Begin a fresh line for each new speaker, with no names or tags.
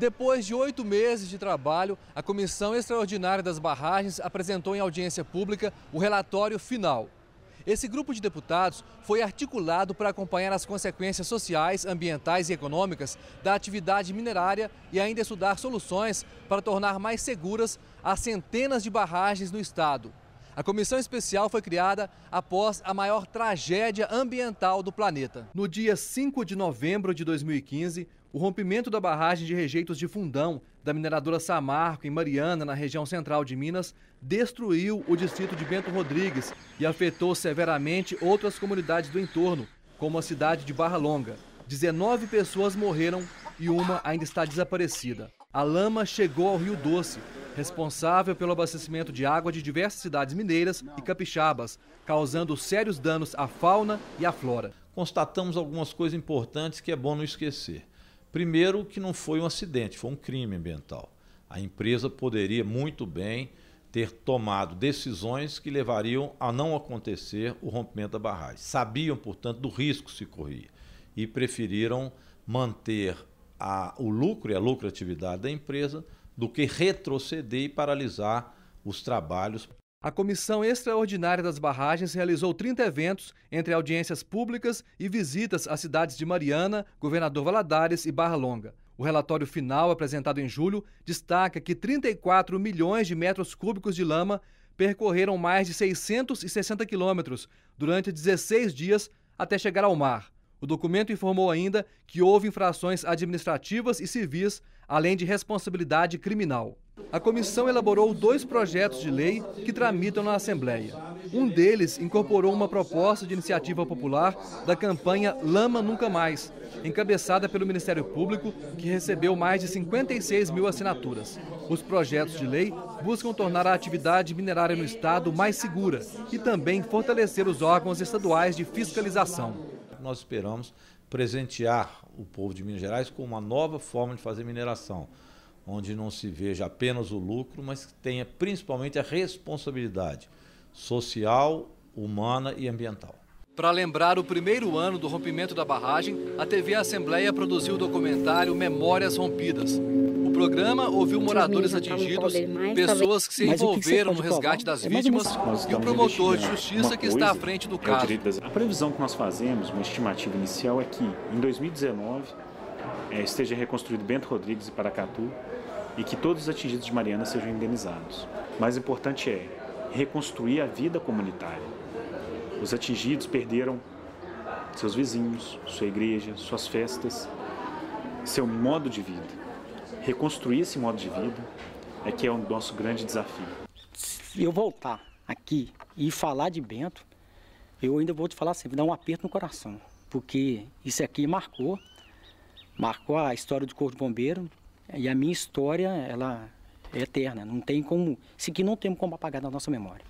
Depois de oito meses de trabalho, a Comissão Extraordinária das Barragens apresentou em audiência pública o relatório final. Esse grupo de deputados foi articulado para acompanhar as consequências sociais, ambientais e econômicas da atividade minerária e ainda estudar soluções para tornar mais seguras as centenas de barragens no estado. A comissão especial foi criada após a maior tragédia ambiental do planeta. No dia 5 de novembro de 2015, o rompimento da barragem de rejeitos de fundão da mineradora Samarco, em Mariana, na região central de Minas, destruiu o distrito de Bento Rodrigues e afetou severamente outras comunidades do entorno, como a cidade de Barra Longa. 19 pessoas morreram e uma ainda está desaparecida. A lama chegou ao Rio Doce, responsável pelo abastecimento de água de diversas cidades mineiras e capixabas, causando sérios danos à fauna e à flora.
Constatamos algumas coisas importantes que é bom não esquecer. Primeiro, que não foi um acidente, foi um crime ambiental. A empresa poderia muito bem ter tomado decisões que levariam a não acontecer o rompimento da barragem. Sabiam, portanto, do risco que se corria e preferiram manter a, o lucro e a lucratividade da empresa do que retroceder e paralisar os trabalhos.
A Comissão Extraordinária das Barragens realizou 30 eventos, entre audiências públicas e visitas às cidades de Mariana, Governador Valadares e Barra Longa. O relatório final, apresentado em julho, destaca que 34 milhões de metros cúbicos de lama percorreram mais de 660 quilômetros durante 16 dias até chegar ao mar. O documento informou ainda que houve infrações administrativas e civis, além de responsabilidade criminal. A comissão elaborou dois projetos de lei que tramitam na Assembleia. Um deles incorporou uma proposta de iniciativa popular da campanha Lama Nunca Mais, encabeçada pelo Ministério Público, que recebeu mais de 56 mil assinaturas. Os projetos de lei buscam tornar a atividade minerária no Estado mais segura e também fortalecer os órgãos estaduais de fiscalização
nós esperamos presentear o povo de Minas Gerais com uma nova forma de fazer mineração, onde não se veja apenas o lucro, mas que tenha principalmente a responsabilidade social, humana e ambiental.
Para lembrar o primeiro ano do rompimento da barragem, a TV Assembleia produziu o documentário Memórias Rompidas programa ouviu moradores atingidos, pessoas que se envolveram no resgate das é vítimas e então, o promotor de justiça que está à frente do é caso.
A previsão que nós fazemos, uma estimativa inicial, é que em 2019 é, esteja reconstruído Bento Rodrigues e Paracatu e que todos os atingidos de Mariana sejam indenizados. Mais importante é reconstruir a vida comunitária. Os atingidos perderam seus vizinhos, sua igreja, suas festas, seu modo de vida reconstruir esse modo de vida, é que é o nosso grande desafio. Se eu voltar aqui e falar de Bento, eu ainda vou te falar assim, dá um aperto no coração, porque isso aqui marcou, marcou a história do Corpo de Bombeiro e a minha história, ela é eterna, não tem como, isso aqui não tem como apagar da nossa memória.